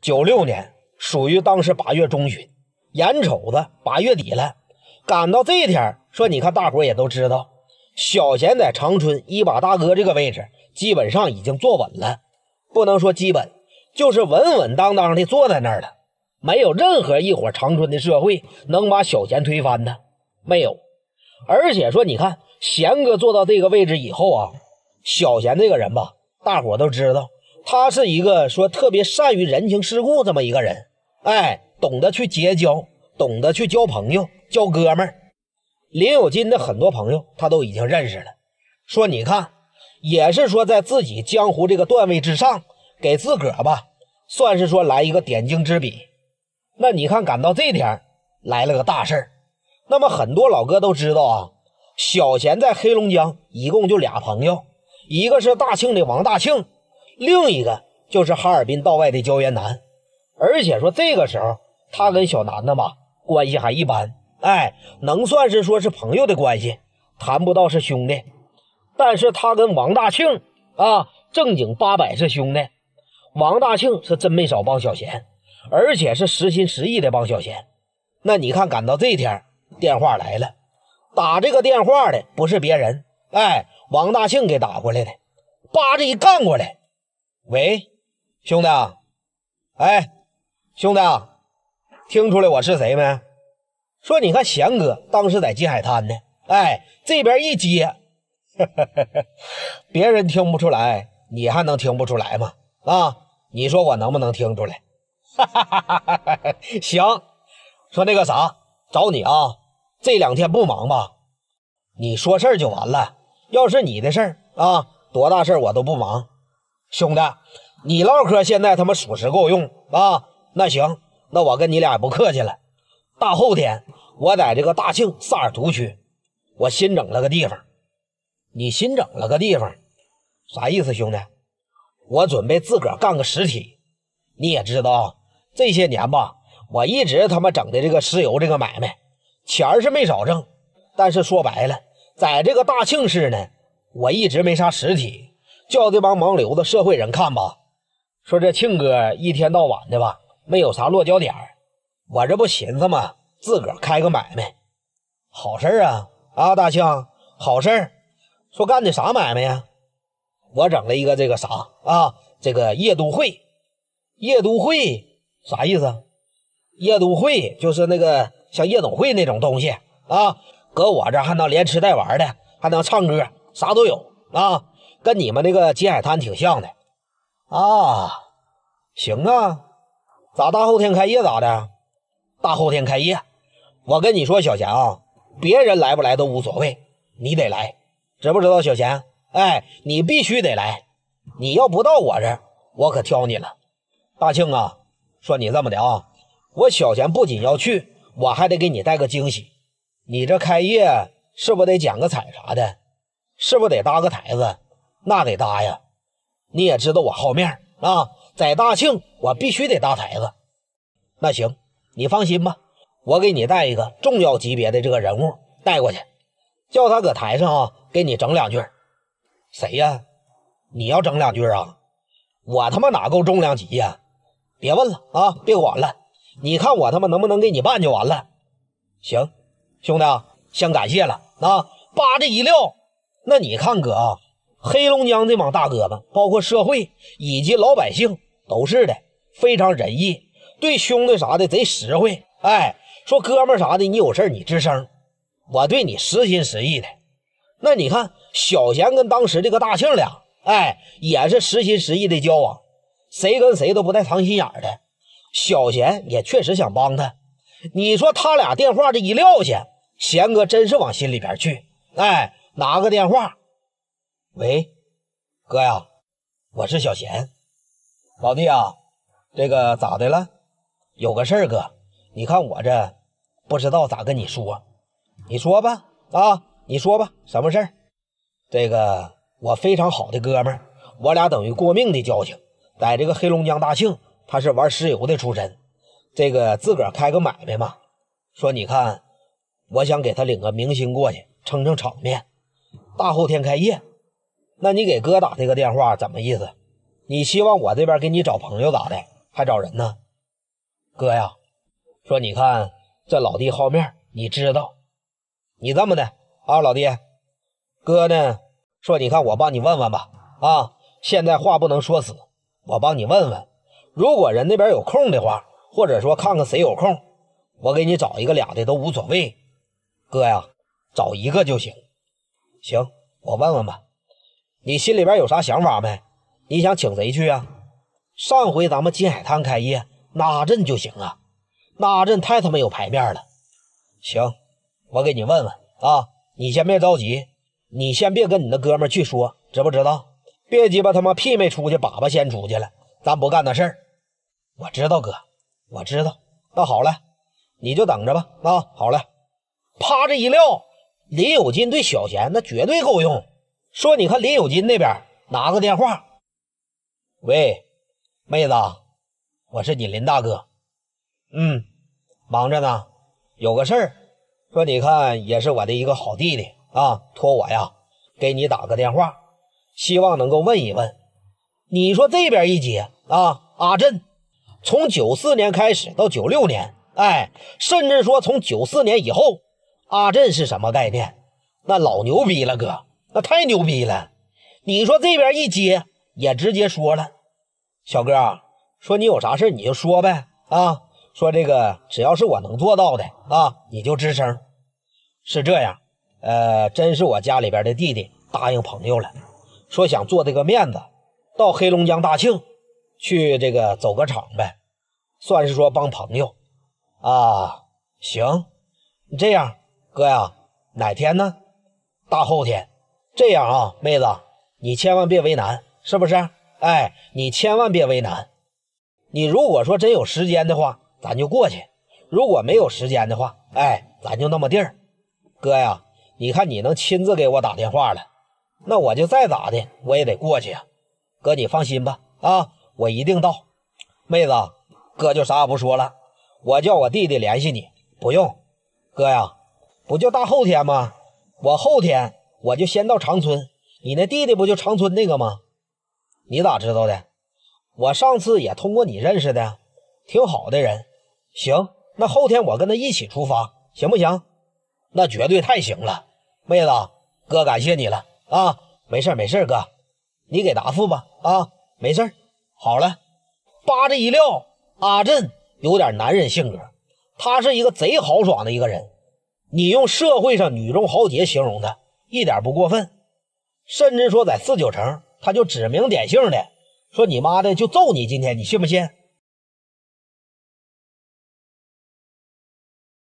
九六年属于当时八月中旬，眼瞅着八月底了，赶到这天，说你看大伙也都知道，小贤在长春一把大哥这个位置，基本上已经坐稳了，不能说基本，就是稳稳当当的坐在那儿了，没有任何一伙长春的社会能把小贤推翻的，没有。而且说你看，贤哥坐到这个位置以后啊，小贤这个人吧，大伙都知道。他是一个说特别善于人情世故这么一个人，哎，懂得去结交，懂得去交朋友、交哥们儿。林有金的很多朋友，他都已经认识了。说你看，也是说在自己江湖这个段位之上，给自个儿吧，算是说来一个点睛之笔。那你看，赶到这天来了个大事儿。那么很多老哥都知道啊，小贤在黑龙江一共就俩朋友，一个是大庆的王大庆。另一个就是哈尔滨道外的焦元南，而且说这个时候他跟小楠的吧关系还一般，哎，能算是说是朋友的关系，谈不到是兄弟。但是他跟王大庆啊正经八百是兄弟，王大庆是真没少帮小贤，而且是实心实意的帮小贤。那你看，赶到这天，电话来了，打这个电话的不是别人，哎，王大庆给打过来的，叭这一干过来。喂，兄弟啊，哎，兄弟啊，听出来我是谁没？说你看贤哥当时在金海滩呢，哎，这边一接，别人听不出来，你还能听不出来吗？啊，你说我能不能听出来？哈哈哈哈行，说那个啥，找你啊，这两天不忙吧？你说事儿就完了，要是你的事儿啊，多大事我都不忙。兄弟，你唠嗑现在他妈属实够用啊！那行，那我跟你俩也不客气了。大后天我在这个大庆萨尔图区，我新整了个地方。你新整了个地方，啥意思，兄弟？我准备自个儿干个实体。你也知道，这些年吧，我一直他妈整的这个石油这个买卖，钱是没少挣。但是说白了，在这个大庆市呢，我一直没啥实体。叫这帮盲流子、社会人看吧，说这庆哥一天到晚的吧，没有啥落脚点。我这不寻思嘛，自个儿开个买卖，好事啊！啊，大庆，好事儿。说干的啥买卖呀？我整了一个这个啥啊？这个夜都会，夜都会啥意思？夜都会就是那个像夜总会那种东西啊。搁我这还能连吃带玩的，还能唱歌，啥都有啊。跟你们那个金海滩挺像的，啊，行啊，咋大后天开业咋的？大后天开业，我跟你说，小贤啊，别人来不来都无所谓，你得来，知不知道？小贤，哎，你必须得来，你要不到我这我可挑你了。大庆啊，说你这么的啊，我小贤不仅要去，我还得给你带个惊喜。你这开业是不得剪个彩啥的，是不得搭个台子？那得搭呀，你也知道我好面儿啊，在大庆我必须得搭台子。那行，你放心吧，我给你带一个重要级别的这个人物带过去，叫他搁台上啊，给你整两句。谁呀？你要整两句啊？我他妈哪够重量级呀？别问了啊，别管了，你看我他妈能不能给你办就完了。行，兄弟啊，先感谢了啊！叭这一撂，那你看哥啊。黑龙江这帮大哥们，包括社会以及老百姓，都是的，非常仁义，对兄弟啥的贼实惠。哎，说哥们啥的，你有事你吱声，我对你实心实意的。那你看，小贤跟当时这个大庆俩，哎，也是实心实意的交往，谁跟谁都不带藏心眼的。小贤也确实想帮他，你说他俩电话这一撂下，贤哥真是往心里边去，哎，拿个电话。喂，哥呀，我是小贤。老弟啊，这个咋的了？有个事儿，哥，你看我这不知道咋跟你说，你说吧啊，你说吧，什么事儿？这个我非常好的哥们，我俩等于过命的交情，在这个黑龙江大庆，他是玩石油的出身，这个自个儿开个买卖嘛。说你看，我想给他领个明星过去，撑撑场面。大后天开业。那你给哥打这个电话怎么意思？你希望我这边给你找朋友咋的？还找人呢？哥呀，说你看这老弟好面，你知道。你这么的啊，老弟，哥呢说你看我帮你问问吧。啊，现在话不能说死，我帮你问问。如果人那边有空的话，或者说看看谁有空，我给你找一个俩的都无所谓。哥呀，找一个就行。行，我问问吧。你心里边有啥想法没？你想请谁去啊？上回咱们金海滩开业，那阿震就行啊，那阿震太他妈有排面了。行，我给你问问啊，你先别着急，你先别跟你的哥们去说，知不知道？别鸡巴他妈屁没出去，粑粑先出去了，咱不干那事儿。我知道哥，我知道。那好了，你就等着吧。啊，好嘞，啪这一撂，林有金对小贤那绝对够用。说，你看林有金那边拿个电话，喂，妹子，我是你林大哥，嗯，忙着呢，有个事儿，说你看也是我的一个好弟弟啊，托我呀给你打个电话，希望能够问一问。你说这边一接啊，阿振，从九四年开始到九六年，哎，甚至说从九四年以后，阿振是什么概念？那老牛逼了，哥。那太牛逼了！你说这边一接也直接说了，小哥说你有啥事你就说呗啊。说这个只要是我能做到的啊，你就吱声。是这样，呃，真是我家里边的弟弟答应朋友了，说想做这个面子，到黑龙江大庆去这个走个场呗，算是说帮朋友啊。行，你这样，哥呀，哪天呢？大后天。这样啊，妹子，你千万别为难，是不是？哎，你千万别为难。你如果说真有时间的话，咱就过去；如果没有时间的话，哎，咱就那么地儿。哥呀，你看你能亲自给我打电话了，那我就再咋的，我也得过去啊。哥，你放心吧，啊，我一定到。妹子，哥就啥也不说了，我叫我弟弟联系你。不用，哥呀，不就大后天吗？我后天。我就先到长春，你那弟弟不就长春那个吗？你咋知道的？我上次也通过你认识的，挺好的人。行，那后天我跟他一起出发，行不行？那绝对太行了，妹子，哥感谢你了啊！没事没事哥，你给答复吧啊！没事好了，扒着一撂，阿振有点男人性格，他是一个贼豪爽的一个人，你用社会上女中豪杰形容他。一点不过分，甚至说在四九城，他就指名点姓的说你妈的就揍你，今天你信不信？